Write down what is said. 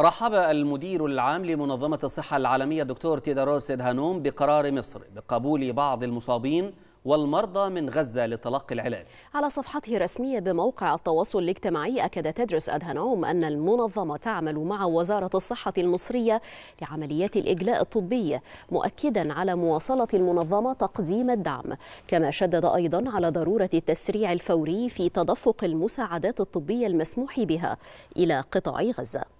رحب المدير العام لمنظمة الصحة العالمية الدكتور تيدروس أدهانوم بقرار مصر بقبول بعض المصابين والمرضى من غزة لتلقي العلاج على صفحته الرسمية بموقع التواصل الاجتماعي أكد تدرس أدهانوم أن المنظمة تعمل مع وزارة الصحة المصرية لعمليات الإجلاء الطبي مؤكدا على مواصلة المنظمة تقديم الدعم كما شدد أيضا على ضرورة التسريع الفوري في تدفق المساعدات الطبية المسموح بها إلى قطاع غزة